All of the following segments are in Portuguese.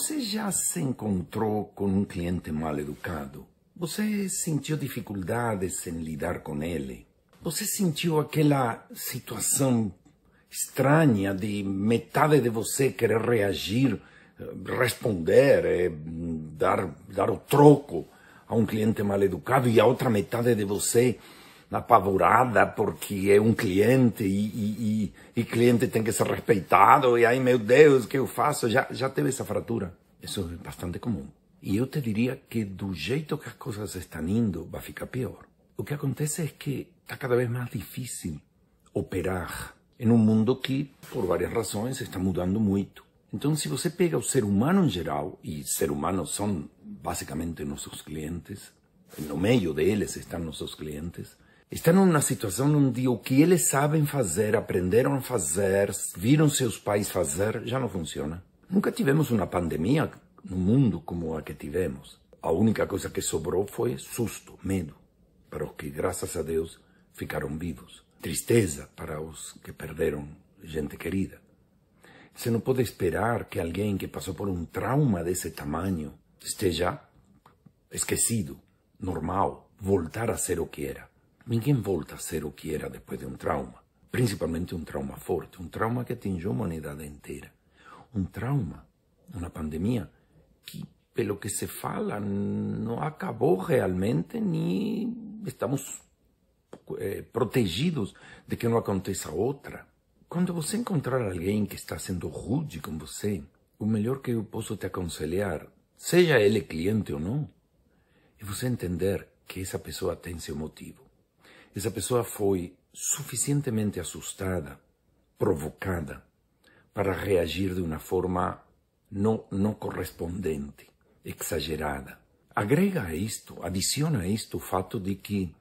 Você já se encontrou com um cliente mal educado? Você sentiu dificuldades em lidar com ele? Você sentiu aquela situação estranha de metade de você querer reagir, responder, eh, dar, dar o troco a um cliente mal educado e a outra metade de você apavorada porque es un cliente y e, e, cliente tiene que ser respeitado y aí meu Deus ¿Qué que eu faço já já teve essa fratura eso es bastante común. Y yo te diría que do jeito que as coisas estão indo a ficar peor. o que acontece es que está cada vez más difícil operar en un mundo que por varias razones, está mudando mucho. Entonces, se você pega o ser humano en geral y ser humanos son básicamente nuestros clientes en medio de ellos están nuestros clientes Está numa situação onde o que eles sabem fazer, aprenderam a fazer, viram seus pais fazer, já não funciona. Nunca tivemos uma pandemia no mundo como a que tivemos. A única coisa que sobrou foi susto, medo, para os que, graças a Deus, ficaram vivos. Tristeza para os que perderam gente querida. Você não pode esperar que alguém que passou por um trauma desse tamanho esteja esquecido, normal, voltar a ser o que era. Ninguém volta a ser o que era depois de um trauma, principalmente um trauma forte, um trauma que atingiu a humanidade inteira. Um trauma, uma pandemia, que, pelo que se fala, não acabou realmente, nem estamos é, protegidos de que não aconteça outra. Quando você encontrar alguém que está sendo rude com você, o melhor que eu posso te aconselhar, seja ele cliente ou não, é você entender que essa pessoa tem seu motivo. Essa pessoa foi suficientemente assustada, provocada, para reagir de uma forma não, não correspondente, exagerada. Agrega a isto, adiciona a isto o fato de que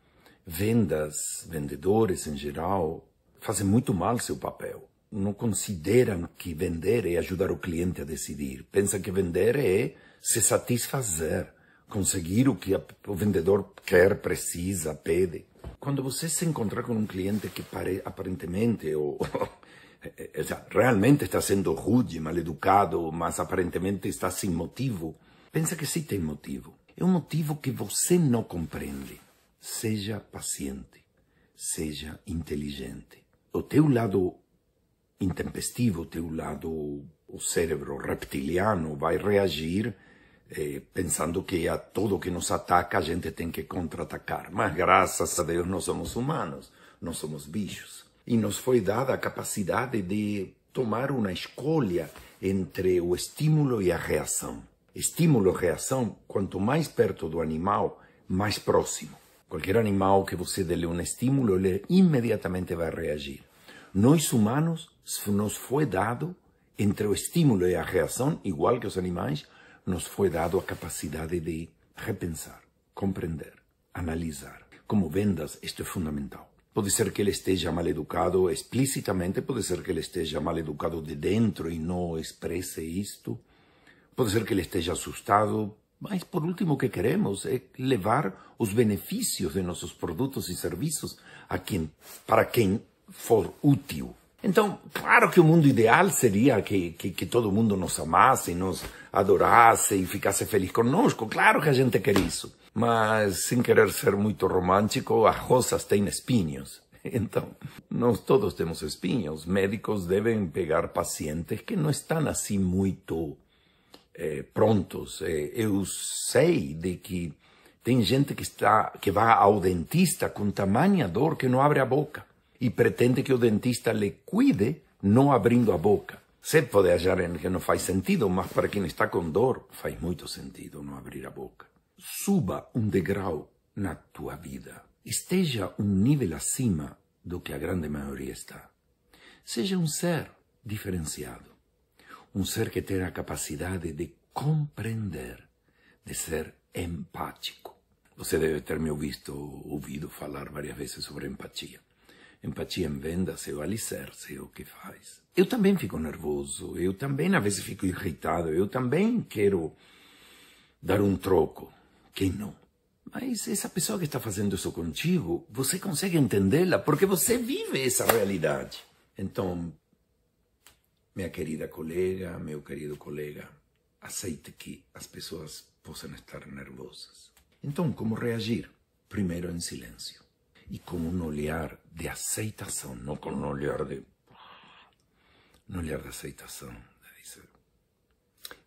vendas, vendedores em geral, fazem muito mal seu papel. Não consideram que vender é ajudar o cliente a decidir. Pensam que vender é se satisfazer, conseguir o que o vendedor quer, precisa, pede quando você se encontrar com um cliente que pare, aparentemente ou, eh, eh, realmente está sendo rude, mal educado, mas aparentemente está sem motivo, pensa que sim tem motivo. É um motivo que você não compreende. Seja paciente, seja inteligente. O teu lado intempestivo, o teu lado, o cérebro reptiliano vai reagir eh, pensando que a todo que nos ataca a gente tem que contra-atacar. Mas graças a Deus não somos humanos, não somos bichos. E nos foi dada a capacidade de tomar uma escolha entre o estímulo e a reação. Estímulo-reação, quanto mais perto do animal, mais próximo. Qualquer animal que você dê um estímulo, ele imediatamente vai reagir. Nós humanos nos foi dado entre o estímulo e a reação, igual que os animais, nos fue dado la capacidad de repensar, comprender, analizar. Como vendas, esto es fundamental. Puede ser que él esté ya mal educado explícitamente, puede ser que él esté ya mal educado de dentro y no exprese esto, puede ser que él esté asustado, mas por último que queremos es eh, llevar los beneficios de nuestros productos y servicios a quien, para quien for útil. Então, claro que o mundo ideal seria que, que, que, todo mundo nos amasse, nos adorasse e ficasse feliz conosco. Claro que a gente quer isso. Mas, sem querer ser muito romântico, as rosas têm espinhos. Então, nós todos temos espinhos. Médicos devem pegar pacientes que não estão assim muito eh, prontos. Eh, eu sei de que tem gente que está que vai ao dentista com tamanha dor que não abre a boca e pretende que o dentista lhe cuide não abrindo a boca. Você pode achar que não faz sentido, mas para quem está com dor, faz muito sentido não abrir a boca. Suba um degrau na tua vida. Esteja um nível acima do que a grande maioria está. Seja um ser diferenciado. Um ser que tenha a capacidade de compreender, de ser empático. Você deve ter me ouvido, ouvido falar várias vezes sobre empatia empatia em vendas, é o alicerce, é o que faz. Eu também fico nervoso, eu também às vezes fico irritado, eu também quero dar um troco. Quem não? Mas essa pessoa que está fazendo isso contigo, você consegue entendê-la porque você vive essa realidade. Então, minha querida colega, meu querido colega, aceite que as pessoas possam estar nervosas. Então, como reagir? Primeiro em silêncio e com um olhar de aceitação, não com um olhar de. um olhar de aceitação.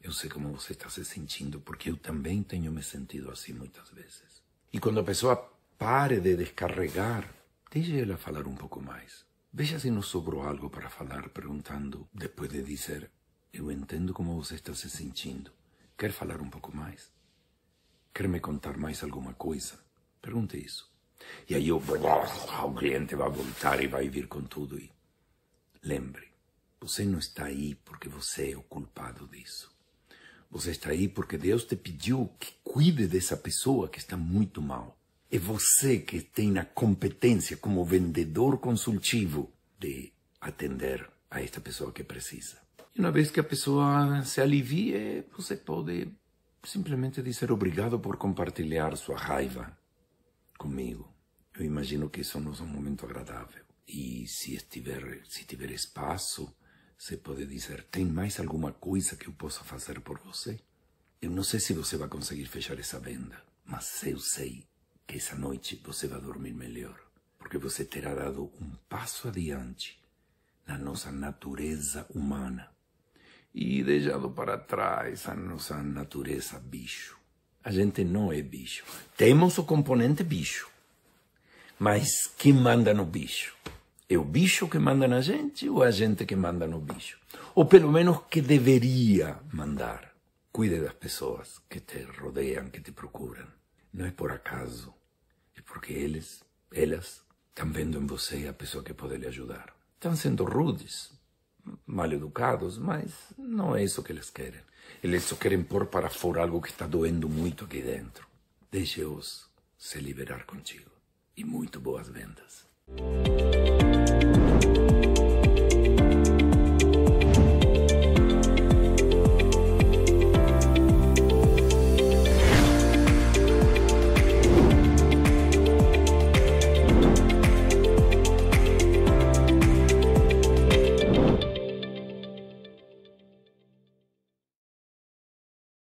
Eu sei como você está se sentindo, porque eu também tenho me sentido assim muitas vezes. E quando a pessoa pare de descarregar, deixe ela falar um pouco mais. Veja se não sobrou algo para falar, perguntando, depois de dizer: Eu entendo como você está se sentindo. Quer falar um pouco mais? Quer me contar mais alguma coisa? Pergunte isso. E aí eu, oh, o cliente vai voltar e vai vir com tudo. E lembre, você não está aí porque você é o culpado disso. Você está aí porque Deus te pediu que cuide dessa pessoa que está muito mal. É você que tem a competência como vendedor consultivo de atender a esta pessoa que precisa. E uma vez que a pessoa se alivie, você pode simplesmente dizer obrigado por compartilhar sua raiva, comigo. Eu imagino que isso não é um momento agradável. E se estiver, se tiver espaço, você pode dizer: tem mais alguma coisa que eu possa fazer por você? Eu não sei se você vai conseguir fechar essa venda, mas eu sei que essa noite você vai dormir melhor, porque você terá dado um passo adiante na nossa natureza humana e deixado para trás a nossa natureza bicho. A gente não é bicho. Temos o componente bicho. Mas quem manda no bicho? É o bicho que manda na gente ou é a gente que manda no bicho? Ou pelo menos que deveria mandar. Cuide das pessoas que te rodeiam, que te procuram. Não é por acaso. É porque eles, elas, estão vendo em você a pessoa que pode lhe ajudar. Estão sendo rudes, mal educados, mas não é isso que eles querem. Eles só querem pôr para fora algo que está doendo muito aqui dentro. Deixe-os se liberar contigo. E muito boas vendas.